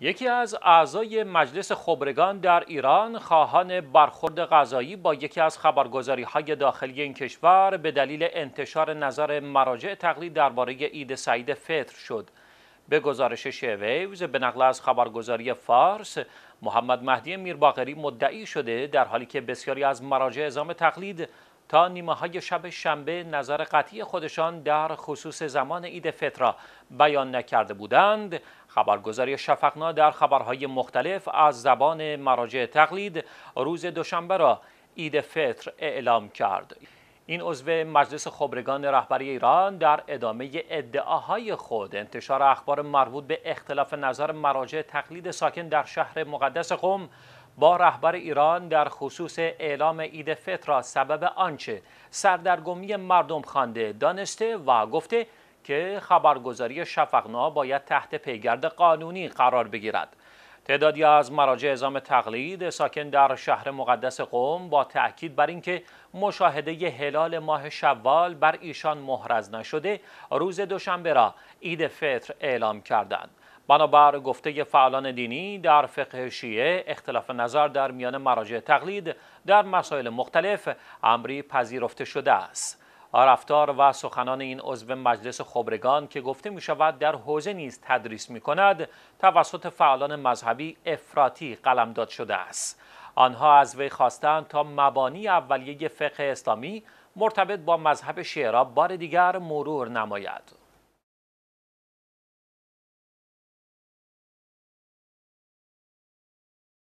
یکی از اعضای مجلس خبرگان در ایران خواهان برخورد غذایی با یکی از خبرگزاری های داخلی این کشور به دلیل انتشار نظر مراجع تقلید درباره عید سعید فطر شد. به گزارش شیویوز به نقل از خبرگزاری فارس محمد مهدی میرباقری مدعی شده در حالی که بسیاری از مراجع ازام تقلید تا نیمه های شب شنبه نظر قطعی خودشان در خصوص زمان عید فطر را بیان نکرده بودند خبرگزاری شفقنا در خبرهای مختلف از زبان مراجع تقلید روز دوشنبه را عید فطر اعلام کرد این عضو مجلس خبرگان رهبری ایران در ادامه ادعاهای خود انتشار اخبار مربوط به اختلاف نظر مراجع تقلید ساکن در شهر مقدس قم با رهبر ایران در خصوص اعلام عید فطر را سبب آنچه سردرگمی مردم خوانده دانسته و گفته که خبرگزاری شفقنا باید تحت پیگرد قانونی قرار بگیرد تعدادی از مراجع اعزام تقلید ساکن در شهر مقدس قوم با تأکید بر اینکه مشاهده هلال ماه شوال بر ایشان محرز نشده روز دوشنبه را عید فطر اعلام کردند بنابر گفته فعالان دینی در فقه شیعه اختلاف نظر در میان مراجع تقلید در مسائل مختلف امری پذیرفته شده است رفتار و سخنان این عضو مجلس خبرگان که گفته می شود در حوزه نیز تدریس می کند توسط فعالان مذهبی افراطی قلمداد شده است آنها از وی خواستند تا مبانی اولیه فقه اسلامی مرتبط با مذهب شیعه را بار دیگر مرور نماید